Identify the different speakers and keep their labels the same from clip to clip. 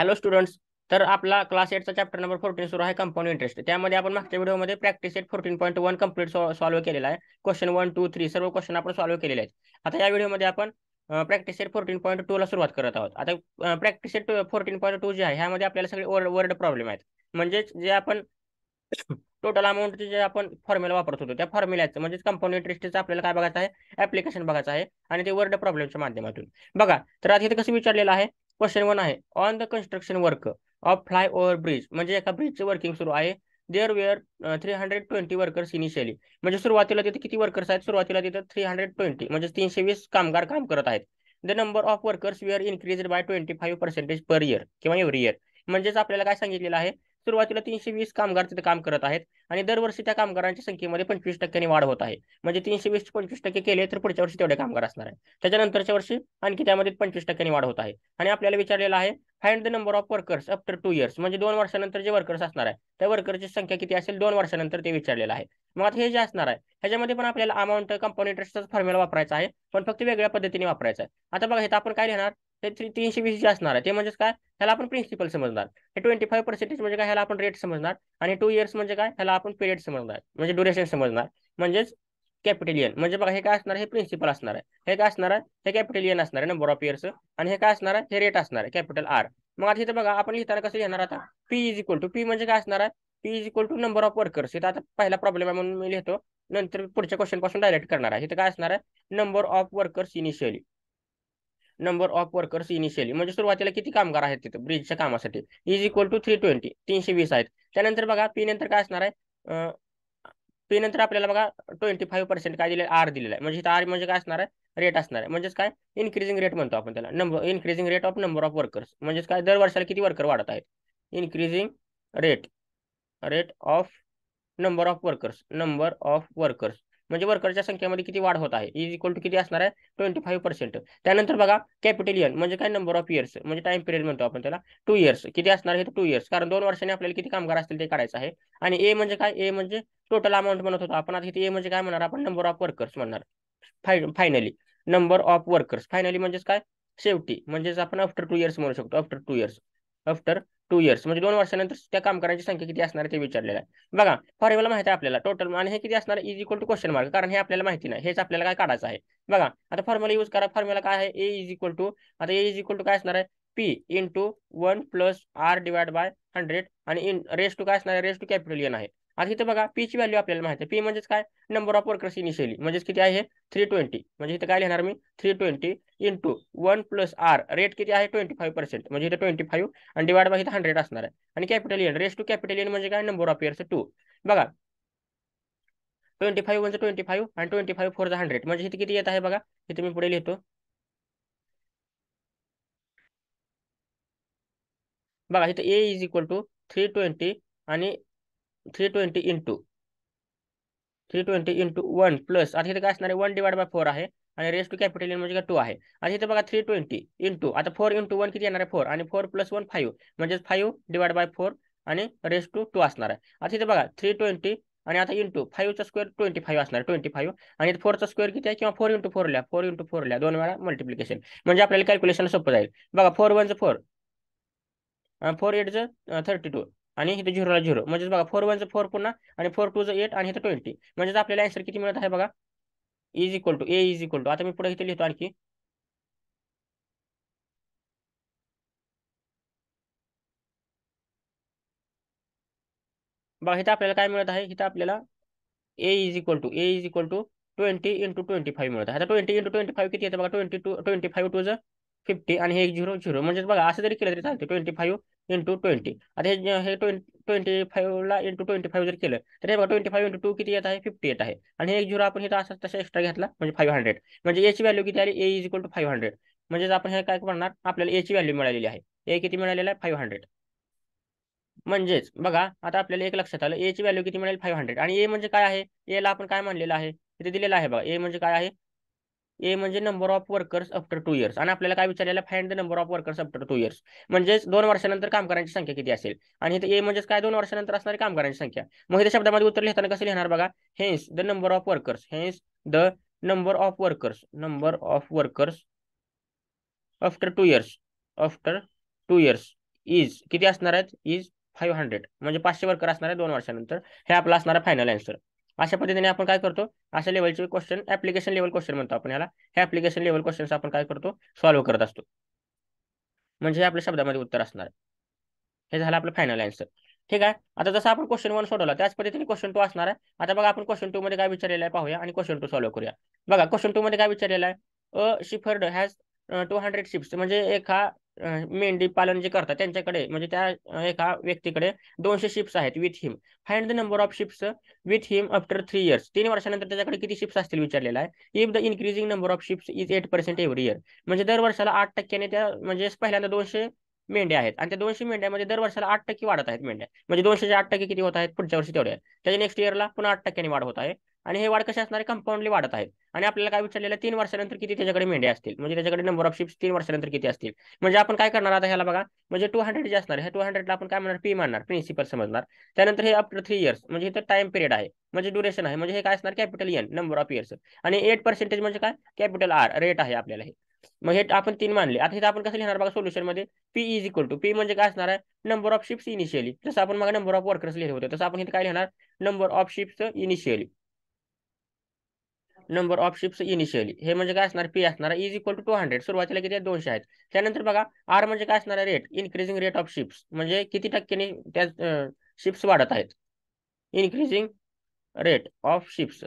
Speaker 1: hello students तर आपला class एटचा चॅप्टर नंबर फोर्टीन सुरू आहे कंपाऊंड इंटरेस्ट त्यामध्ये आपण मागच्या व्हिडिओमध्ये practice eight fourteen point one complete solve केलेला आहे क्वेश्चन वन टू थ्री सर्व क्वेश्चन आपण सॉल्व केलेले आहेत आता या व्हिडिओमध्ये आपण practice eight fourteen point two ला सुरुवात करत आहोत आता practice eight fourteen point two जे आहे ह्यामध्ये आपल्याला सगळे वर्ड वर्ड प्रॉब्लेम आहेत म्हणजेच जे आपण टोटल अमाऊंटचे जे आपण फॉर्म्युला वापरत होतो त्या म्हणजे म्हणजे कंपाऊंड इंटरेस्टचं आपल्याला काय बघायचं आहे ऍप्लिकेशन बघायचं आहे आणि ते वर्ड प्रॉब्लेमच्या माध्यमातून बघा तर आता इथे कसं विचारलेलं आहे क्वेश्चन वन आहे on the construction work of flyover bridge म्हणजे एका ब्रिजचे वर्किंग सुरू आहे there were three hundred twenty workers initially म्हणजे सुरुवातीला तिथे किती वर्कर्स आहेत सुरुवातीला तिथे थ्री हंड्रेड ट्वेंटी म्हणजे तीनशे वीस कामगार काम करत आहेत the number of workers were increase by twenty five percentage per year किंवा एव्हरी इयर म्हणजेच आपल्याला काय सांगितलेलं आहे सुरुवातीला तीनशे वीस कामगार तिथे काम करत आहेत आणि दरवर्षी त्या कामगारांच्या संख्येमध्ये पंचवीस टक्क्यांनी वाढ होत आहे म्हणजे तीनशे वीस पंचवीस टक्के केले तर पुढच्या वर्षी तेवढे कामगार असणार आहे त्याच्यानंतरच्या वर्षी आणखी त्यामध्ये पंचवीस टक्क्यांनी वाढ होत आहे आणि आपल्याला विचारलेलं आहे find the number of workers after two years म्हणजे दोन वर्षानंतर जे वर्कर्स असणार आहे त्या वर्करची संख्या किती असेल दोन वर्षानंतर ते विचारलेलं आहे मग आता हे जे असणार आहे ह्याच्यामध्ये पण आपल्याला अमाऊंट कंपनी ट्रस्टचा फॉर्म्युला वापरायचा आहे पण फक्त वेगळ्या पद्धतीने वापरायचा आहे आता बघा हे आपण काय लिहिणार ते तीनशे वीस जे असणार आहे ते म्हणजे काय ह्याला आपण प्रिन्सिपल समजणार हे ट्वेंटी फाईव्ह पर्सेंटेज म्हणजे काय ह्याला आपण रेट समजणार आणि टू इयर्स म्हणजे काय ह्याला आपण पिरियड समजणार म्हणजे ड्युरेशन समजणार म्हणजेच कॅपिटलियन म्हणजे बघा हे काय असणार हे प्रिन्सिपल असणार आहे हे काय असणार आहे हे कॅपिटलियन असणार आहे नंबर ऑफ इयर्स आणि हे काय असणार आहे हे रेट असणार आहे कॅपिटल आर मग आता इथं बघा आपण लिहिताना कसं येणार आता P is equal to P म्हणजे काय असणार आहे P is equal to number of workers इथं आता पहिला प्रॉब्लेम आहे म्हणून मी लिहितो नंतर पुढच्या क्वेश्चन पासून डायरेक्ट करणार आहे इथं काय असणार आहे number of workers initially number of workers initially म्हणजे सुरुवातीला किती कामगार आहेत तिथे ब्रिजच्या कामासाठी is equal to three twenty तीनशे वीस आहेत त्यानंतर बघा पी नंतर काय असणार आहे पी नंतर आपल्याला बघा ट्वेंटी फाईव्ह पर्सेंट काय दिले आर दिलेला आहे म्हणजे आर म्हणजे काय असणार आहे रेट असणार आहे म्हणजेच काय इन्क्रीजिंग रेट म्हणतो आपण त्याला number increasing rate of number of workers म्हणजेच काय दर वर्षाला किती वर्कर वाढत आहेत increasing rate rate of number of workers number of workers म्हणजे वर्करच्या संख्येमध्ये किती वाढ होत आहे इज इक्वल टू किती असणार आहे ट्वेंटी फाईव्ह पर्सेंट त्यानंतर बघा कॅपिटल इयर म्हणजे काय नंबर ऑफ इयर्स म्हणजे टाइम पिरियड म्हणतो आपण त्याला टू इयर्स किती असणार आहे टू इयर्स कारण दोन वर्षांनी आपल्याला किती कामगार असतील ते काढायचं आहे आणि ए म्हणजे काय ए म्हणजे टोटल अमाऊंट म्हणत होतो आपण आता ए म्हणजे काय म्हणणार आपण नंबर ऑफ वर्कर्स म्हणणार finally number of workers finally म्हणजेच काय शेवटी म्हणजेच आपण आफ्टर टू इयर्स म्हणू शकतो after two years after two years म्हणजे दोन वर्षानंतर त्या कामगारांची संख्या किती असणार आहे ते विचारलेलं आहे बघा फॉर्म्युला माहिती आहे आपल्याला टोटल आणि म्हणजे हे किती असणार is equal to question mark कारण हे आपल्याला माहिती नाही हेच आपल्याला काय काढायचं आहे बघा आता फॉर्म्युला यूज करा फॉर्म्युला काय आहे ए इज इक्वल टू आता ए इज इक्वल टू काय असणार आहे P into one plus R divide by hundred आणि इन रेस टू काय असणार आहे रेस टू कॅपिटल एन आहे आता इथं बघा पी ची व्हॅल्यू आपल्याला माहिती आहे पी म्हणजेच काय नंबर ऑफ वर्कर्स इनिशियली म्हणजेच किती आहे थ्री ट्वेंटी म्हणजे इथे काय लिहिणार मी three twenty into one plus R rate किती आहे ट्वेंटी फाईव्ह पर्सेंट म्हणजे इथे ट्वेंटी फाईव्ह आणि डिवाइड बाय इथे हंड्रेड असणार आहे आणि capital N raise to capital N म्हणजे काय नंबर ऑफ इयर्स टू बघा ट्वेंटी फाईव्ह म्हणजे ट्वेंटी फाईव्ह आणि ट्वेंटी फाईव्ह फोर हंड्रेड म्हणजे, म्हणजे इथे किती येत आहे बघा इथे मी पुढे लिहितो बघा इथे A is equal to three twenty आणि three twenty into three twenty into one plus आता इथे काय असणार आहे वन डिवाइड बाय फोर आहे आणि रेस्ट टू कॅपिटल म्हणजे का टू आहे आणि इथे बघा थ्री ट्वेंटी इंटू आता फोर इंटू वन किती येणार आहे फोर आणि फोर प्लस वन फाईव्ह म्हणजेच फाईव्ह डिवाइड बाय फोर आणि रेस्ट टू टू असणार आहे आता इथे बघा थ्री ट्वेंटी आणि आता इंटू फाईव्हचा स्क्वेअर ट्वेंटी फाईव्ह असणार ट्वेंटी फाईव्ह आणि फोरचा स्क्वेअर किती आहे किंवा फोर इंटू फोर लिहा फोर इंटू फोर लिहा दोन वेळा मल्टिप्लिकेशन म्हणजे आपल्याला कॅल्क्युलेशन सोपं जाईल बघा फोर वनचं फोर फोर एटचं थर्टी टू आणि झिरो झिरोला झिरो म्हणजे बघा फोर वनचं फोर पुन्हा आणि फोर टूचं एट आणि ट्वेंटी म्हणजे आपल्याला अँसर किती मिळत आहे बघा is equal to A is equal to आता मी पुढे इथे लिहितो आणखी बघा इथं आपल्याला काय मिळत आहे इथं आपल्याला A is equal to A is equal to twenty into twenty five मिळत आहे आता ट्वेंटी इंटू ट्वेंटी फाईव्ह किती येतं बघा twenty two twenty five two fifty आणि एक झिरो झिरो म्हणजे बघा असं जरी केलं तरी चालतं ट्वेंटी फाईव्ह इंटू ट्वेंटी आता हे ट्वेंटी ट्वेंटी फाईव्हला इंटू ट्वेंटी फाईव्ह जर केलं तर हे बघा ट्वेंटी फाईव्ह इंटू टू किती येत आहे फिफ्टी येत आहे आणि एक झिरो आपण हे असं तसं एक्स्ट्रा घेतला म्हणजे फाईव्ह हंड्रेड म्हणजे एची व्हॅल्यू किती आली A is equal to five hundred म्हणजे आपण हे काय म्हणणार आपल्याला एची व्हॅल्यू मिळालेली आहे ए किती मिळालेला आहे फाईव्ह हंड्रेड म्हणजेच बघा आता आपल्याला एक लक्षात आलं एची व्हॅल्यू किती मिळेल फाईव्ह हंड्रेड आणि ए म्हणजे काय आहे एला आपण काय म्हणलेलं आहे तिथे दिलेलं आहे बघा ए म्हणजे काय आहे ए म्हणजे number of workers after two years आणि आपल्याला काय विचारलेलं find the number of workers after two years म्हणजे दोन वर्षानंतर कामगारांची संख्या किती असेल आणि इथे ए म्हणजे काय दोन वर्षानंतर असणारी कामगारांची संख्या मग हे शब्दामध्ये उत्तर लिहिताना कसं लिहिणार बघा hence the number of workers hence the number of workers number of workers after two years after two years is किती असणार आहेत इज फाईव्ह हंड्रेड म्हणजे पाचशे वर्कर असणार आहे दोन वर्षानंतर हे आपलं असणार आहे फायनल आन्सर अशा पद्धतीने आपण काय करतो अशा लेवलचे क्वेश्चन ऍप्लिकेशन लेवल क्वेश्चन म्हणतो आपण याला हे ऍप्लिकेशन लेवल क्वेश्चन आपण काय करतो सॉल्व्ह करत असतो म्हणजे आपल्या शब्दामध्ये उत्तर असणार हे झालं आपलं फायनल आन्सर ठीक आहे आता जसं आपण क्वेश्चन वन सोडवला त्याच पद्धतीने क्वेश्चन टू असणार आहे आता बघा आपण क्वेश्चन टू मध्ये काय विचारलेलं आहे पाहूया आणि क्वेश्चन टू सॉल्व्ह करूया बघा क्वेश्चन टू मध्ये काय विचारलेला आहे a shepherd has two hundred shift म्हणजे एका मेंढी पालन जे करतात त्यांच्याकडे म्हणजे त्या एका व्यक्तीकडे दोनशे शिप्स आहेत with him find the number of ships with him after three years तीन वर्षानंतर त्याच्याकडे किती शिप्स असतील विचारलेला आहे if the increasing number of ships is eight percent every year म्हणजे दर वर्षाला आठ टक्क्याने त्या म्हणजे पहिल्यांदा दोनशे मेंढ्या आहेत आणि त्या दोनशे मेंढ्यामध्ये दर वर्षाला आठ टक्के वाढत आहेत मेंढ्या म्हणजे दोनशेचे आठ टक्के किती होत आहेत पुढच्या वर्षी तेवढ्या आहेत त्याच्या नेक्स्ट इयरला पुन्हा आठ टक्क्यांनी वाढ होत आहे आणि हे वाढ कशी असणार कंपाऊंडली वाढत आहेत आणि आपल्याला काय विचारलेलं तीन वर्षानंतर किती त्याच्याकडे मेंढ्या असतील म्हणजे त्याच्याकडे नंबर ऑफ शिप्स तीन वर्षानंतर किती असतील म्हणजे आपण काय करणार आता ह्याला बघा म्हणजे टू हंड्रेड जे असणार हे टू हंड्रेडला आपण काय म्हणणार पी मानणार प्रिन्सिपल समजणार त्यानंतर हे आफ्टर थ्री इयर्स म्हणजे इथं टाइम पिरियड आहे म्हणजे ड्युरेशन आहे म्हणजे हे काय असणार capital N number of years आणि एट पर्सेंटेज म्हणजे काय कॅपिटल आर रेट आहे आपल्याला हे मग हे आपण तीन मानले आता हे आपण कसं लिहिणार बघा सोल्युशन मध्ये P is equal to P म्हणजे काय असणार आहे नंबर ऑफ शिप्स इनिशियली जसं आपण मग नंबर ऑफ वर्कर्स लिहिले होते तसं आपण इथे काय लिहिणार number of ships initially number of ships initially हे म्हणजे काय असणार पी असणार is equal to two hundred सुरुवातीला किती दोनशे आहेत त्यानंतर बघा आर म्हणजे काय असणार rate increasing rate of ships म्हणजे किती टक्क्यांनी त्या शिप्स वाढत आहेत इनक्रीजिंग रेट ऑफ शिप्स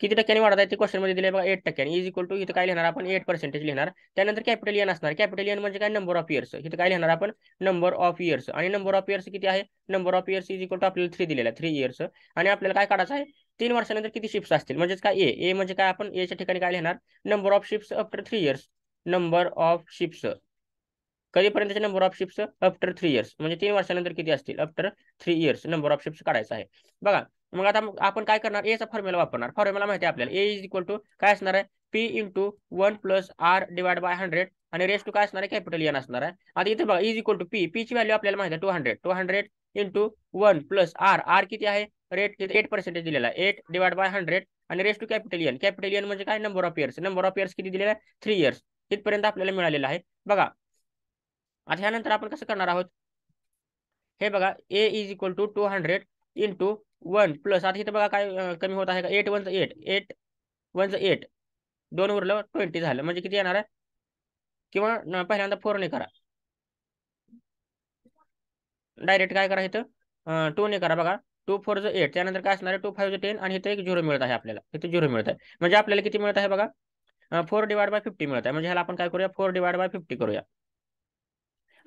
Speaker 1: किती टक्क्यांनी वाढत आहे ते क्वेश्चन मध्ये दिले बघा एट टक्क्यांनी इज इक्वल टू इथं काय लिहिणार आपण एट पर्सेंटेज लिहिणार त्यानंतर कॅपिटल एन असणार कॅपिटल एन म्हणजे काय नंबर ऑफ इयर्स इथं काय लिहिणार आपण नंबर ऑफ इयर्स आणि नंबर ऑफ इयर्स किती आहे number of years is equal to आपल्याला थ्री दिलेला थ्री इयर्स आणि आपल्याला काय काढायचं आहे तीन वर्षानंतर किती शिप्स असतील म्हणजेच काय ए ए म्हणजे काय आपण एच्या ठिकाणी काय लिहिणार number of ships after three years number of ships कधीपर्यंतचे number of ships after three years म्हणजे तीन वर्षानंतर किती असतील after three years number of ships काढायचा आहे बघा मग आता आपण काय करणार एचा फॉर्म्युला वापरणार फॉर्म्युला माहिती आहे आपल्याला ए इज इक्वल टू काय असणार आहे P into one plus R divide by hundred आणि रेस्ट टू काय असणार आहे कॅपिटल एन असणार आहे आता इथे बघा इज इक्वल टू पी पीची व्हॅल्यू आपल्याला माहिती आहे two hundred two hundred into one plus R R किती आहे रेट किती एट पर्सेंटेज दिलेला एट डिवाइड बाय हंड्रेड आणि raised to capital capital N capital म्हणजे काय number of years number of years किती दिलेला आहे थ्री इयर्स इथपर्यंत आपल्याला मिळालेला आहे बघा आता ह्यानंतर आपण कसं करणार आहोत हे बघा A is equal to two hundred into one plus आता इथं बघा काय कमी होत आहे का eight one eight eight one eight दोन उरलं ट्वेंटी झालं म्हणजे किती येणार आहे किंवा पहिल्यांदा फोरने करा डायरेक्ट काय करा इथं टू ने करा बघा टू फोर जो एट त्यानंतर काय असणार आहे टू फाईव्ह टेन आणि इथं एक झिरो मिळत आहे आपल्याला इथे झिरो मिळत आहे म्हणजे आपल्याला किती मिळत आहे बघा फोर डिवाइड बाय फिफ्टी मिळत आहे म्हणजे ह्याला आपण काय करूया फोर डिवाइड बाय फिफ्टी करूया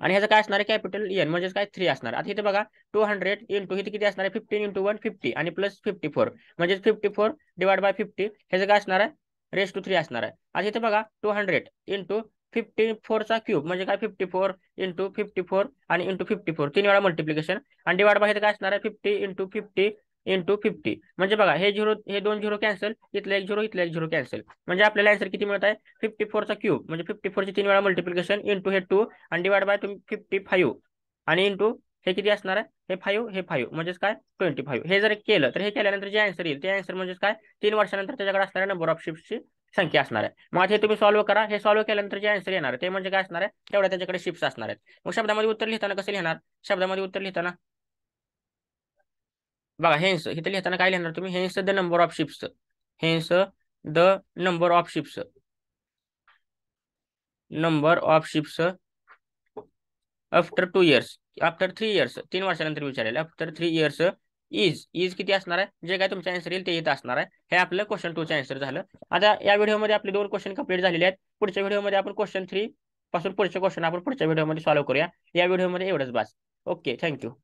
Speaker 1: आणि ह्याचं काय असणार आहे कॅपिटल एन म्हणजे काय थ्री असणार आता इथे बघा टू हंड्रेड इंटू इथे किती असणार आहे फिफ्टीन इंटू वन फिफ्टी आणि प्लस फिफ्टी फोर म्हणजे fifty four divide by fifty ह्याचं काय असणार आहे रेस टू थ्री असणार आहे आता इथे बघा टू हंड्रेड इंटू फिफ्टी फोरचा क्यूब म्हणजे काय fifty four into fifty four आणि इंटू फिफ्टी फोर तीन वेळा मल्टिप्लिकेशन आणि डिवाइड बाय काय असणार आहे fifty into fifty into fifty म्हणजे बघा हे झिरो हे दोन झिरो कॅन्सल इथलं एक झिरो इथलं एक झिरो कॅन्सल म्हणजे आपल्याला आन्सर किती मिळत आहे फिफ्टी फोरचा क्यूब म्हणजे फिफ्टी फोरचे तीन वेळा मल्टिप्लिकेशन इंटू हे टू आणि डिवाइड बाय तुम्ही फिफ्टी फाईव्ह आणि इंटू हे किती असणार आहे हे फाईव्ह हे फाईव्ह म्हणजेच काय ट्वेंटी फाईव्ह हे जर केलं तर हे केल्यानंतर जे आन्सर येईल ते आन्सर म्हणजे काय तीन वर्षानंतर त्याच्याकडे असणाऱ्या नंबर ऑफ शिफ्टची संख्या असणार आहे मग हे तुम्ही सॉल्व्ह करा हे सॉल्व्ह केल्यानंतर जे आन्सर येणार ते म्हणजे काय असणार आहे तेवढ्या त्यांच्याकडे शिप्स असणार आहेत मग शब्दामध्ये उत्तर लिहिताना कसं लिहिणार शब्दामध्ये उत्तर लिहिताना बघा हेन्स इथे लिहिताना काय लिहिणार तुम्ही hence the number of ships hence the number of ships number of ships after two years after three years तीन वर्षानंतर विचारेल after three years is is किती असणार आहे जे काय तुमचं आन्सर येईल ते येत असणार आहे हे आपलं क्वेश्चन टूचं आन्सर झालं आता या व्हिडिओमध्ये आपले दोन क्वेश्चन कंप्लीट झालेले आहेत पुढच्या व्हिडिओमध्ये आपण क्वेश्चन थ्री पासून पुढचे क्वेश्चन आपण पुढच्या व्हिडिओमध्ये सॉल्व्ह करूया या व्हिडिओमध्ये एवढंच बस ओके थँक्यू